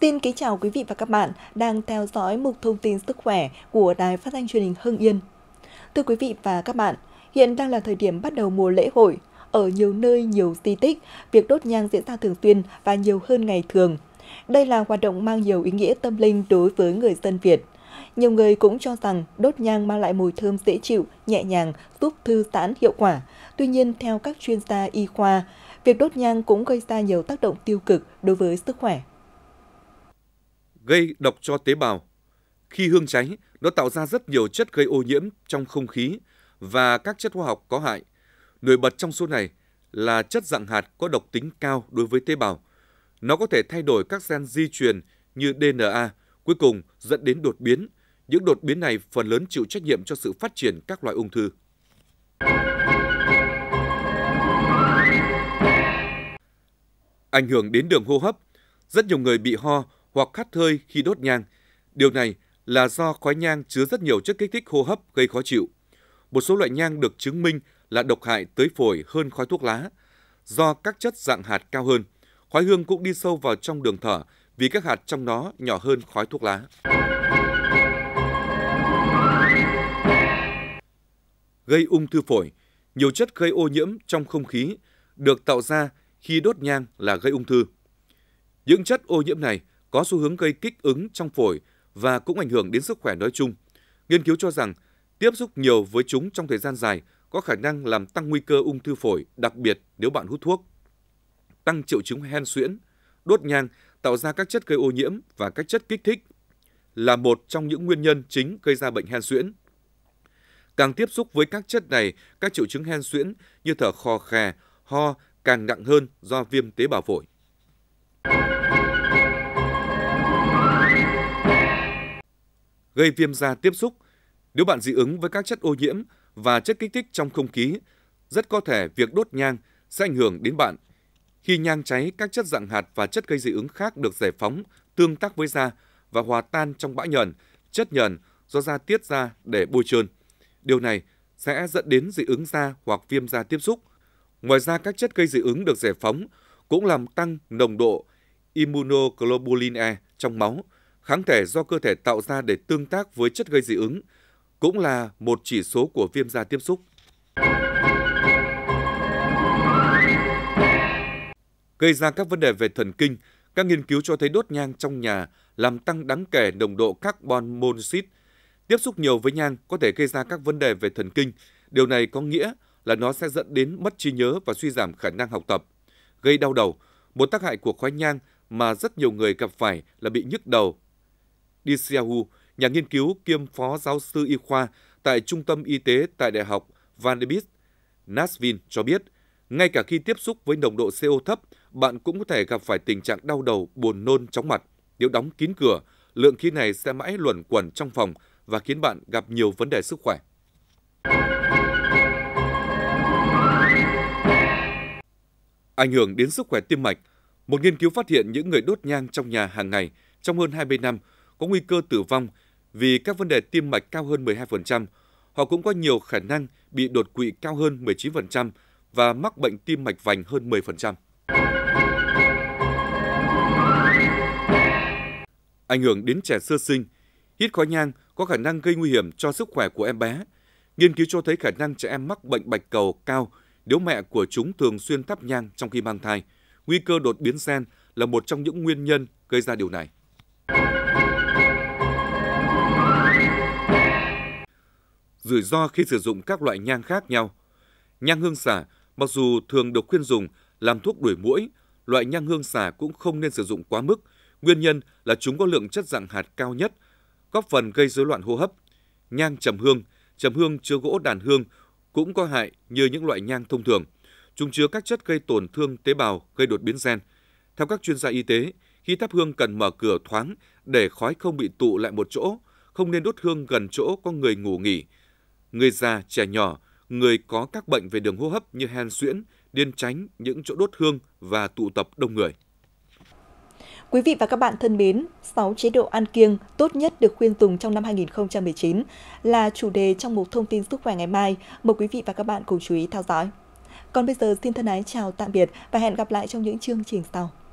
Xin kính chào quý vị và các bạn đang theo dõi mục thông tin sức khỏe của Đài Phát thanh truyền hình Hưng Yên. Thưa quý vị và các bạn, hiện đang là thời điểm bắt đầu mùa lễ hội. Ở nhiều nơi, nhiều di tích, việc đốt nhang diễn ra thường xuyên và nhiều hơn ngày thường. Đây là hoạt động mang nhiều ý nghĩa tâm linh đối với người dân Việt. Nhiều người cũng cho rằng đốt nhang mang lại mùi thơm dễ chịu, nhẹ nhàng, giúp thư giãn hiệu quả. Tuy nhiên, theo các chuyên gia y khoa, việc đốt nhang cũng gây ra nhiều tác động tiêu cực đối với sức khỏe gây độc cho tế bào. Khi hương cháy, nó tạo ra rất nhiều chất gây ô nhiễm trong không khí và các chất hóa học có hại. Nổi bật trong số này là chất dạng hạt có độc tính cao đối với tế bào. Nó có thể thay đổi các gen di truyền như DNA, cuối cùng dẫn đến đột biến. Những đột biến này phần lớn chịu trách nhiệm cho sự phát triển các loại ung thư. Ảnh hưởng đến đường hô hấp, rất nhiều người bị ho hoặc khát hơi khi đốt nhang. Điều này là do khói nhang chứa rất nhiều chất kích thích hô hấp gây khó chịu. Một số loại nhang được chứng minh là độc hại tới phổi hơn khói thuốc lá do các chất dạng hạt cao hơn. Khói hương cũng đi sâu vào trong đường thở vì các hạt trong nó nhỏ hơn khói thuốc lá. Gây ung thư phổi, nhiều chất gây ô nhiễm trong không khí được tạo ra khi đốt nhang là gây ung thư. Những chất ô nhiễm này có xu hướng gây kích ứng trong phổi và cũng ảnh hưởng đến sức khỏe nói chung. Nghiên cứu cho rằng tiếp xúc nhiều với chúng trong thời gian dài có khả năng làm tăng nguy cơ ung thư phổi, đặc biệt nếu bạn hút thuốc. Tăng triệu chứng hen suyễn, đốt nhang tạo ra các chất gây ô nhiễm và các chất kích thích là một trong những nguyên nhân chính gây ra bệnh hen suyễn. Càng tiếp xúc với các chất này, các triệu chứng hen suyễn như thở khò khè, ho càng nặng hơn do viêm tế bào phổi. gây viêm da tiếp xúc. Nếu bạn dị ứng với các chất ô nhiễm và chất kích thích trong không khí, rất có thể việc đốt nhang sẽ ảnh hưởng đến bạn. Khi nhang cháy, các chất dạng hạt và chất gây dị ứng khác được giải phóng, tương tác với da và hòa tan trong bã nhờn, chất nhờn do da tiết ra để bôi trơn. Điều này sẽ dẫn đến dị ứng da hoặc viêm da tiếp xúc. Ngoài ra, các chất gây dị ứng được giải phóng cũng làm tăng nồng độ immunoglobulin E trong máu, kháng thể do cơ thể tạo ra để tương tác với chất gây dị ứng, cũng là một chỉ số của viêm da tiếp xúc. Gây ra các vấn đề về thần kinh, các nghiên cứu cho thấy đốt nhang trong nhà làm tăng đáng kể nồng độ carbon monoxide. Tiếp xúc nhiều với nhang có thể gây ra các vấn đề về thần kinh. Điều này có nghĩa là nó sẽ dẫn đến mất trí nhớ và suy giảm khả năng học tập, gây đau đầu. Một tác hại của khói nhang mà rất nhiều người gặp phải là bị nhức đầu Dixiahu, nhà nghiên cứu kiêm phó giáo sư y khoa tại Trung tâm Y tế tại Đại học Vanderbilt, Nashville cho biết, ngay cả khi tiếp xúc với nồng độ CO thấp, bạn cũng có thể gặp phải tình trạng đau đầu, buồn nôn, chóng mặt. Nếu đóng kín cửa, lượng khí này sẽ mãi luẩn quẩn trong phòng và khiến bạn gặp nhiều vấn đề sức khỏe. Ảnh hưởng đến sức khỏe tim mạch, một nghiên cứu phát hiện những người đốt nhang trong nhà hàng ngày trong hơn 20 năm – có nguy cơ tử vong vì các vấn đề tim mạch cao hơn 12%. Họ cũng có nhiều khả năng bị đột quỵ cao hơn 19% và mắc bệnh tim mạch vành hơn 10%. Ảnh hưởng đến trẻ sơ sinh, hít khói nhang có khả năng gây nguy hiểm cho sức khỏe của em bé. Nghiên cứu cho thấy khả năng trẻ em mắc bệnh bạch cầu cao nếu mẹ của chúng thường xuyên thắp nhang trong khi mang thai. Nguy cơ đột biến gen là một trong những nguyên nhân gây ra điều này. rủi ro khi sử dụng các loại nhang khác nhau. Nhang hương xả, mặc dù thường được khuyên dùng làm thuốc đuổi muỗi, loại nhang hương xả cũng không nên sử dụng quá mức. Nguyên nhân là chúng có lượng chất dạng hạt cao nhất, góp phần gây rối loạn hô hấp. Nhang trầm hương, trầm hương chứa gỗ đàn hương cũng có hại như những loại nhang thông thường. Chúng chứa các chất gây tổn thương tế bào, gây đột biến gen. Theo các chuyên gia y tế, khi thắp hương cần mở cửa thoáng để khói không bị tụ lại một chỗ, không nên đốt hương gần chỗ có người ngủ nghỉ, người già, trẻ nhỏ, người có các bệnh về đường hô hấp như hen suyễn, điên tránh những chỗ đốt hương và tụ tập đông người. Quý vị và các bạn thân mến, 6 chế độ ăn kiêng tốt nhất được khuyên dùng trong năm 2019 là chủ đề trong một thông tin sức khỏe ngày mai. Mời quý vị và các bạn cùng chú ý theo dõi. Còn bây giờ xin thân ái chào tạm biệt và hẹn gặp lại trong những chương trình sau.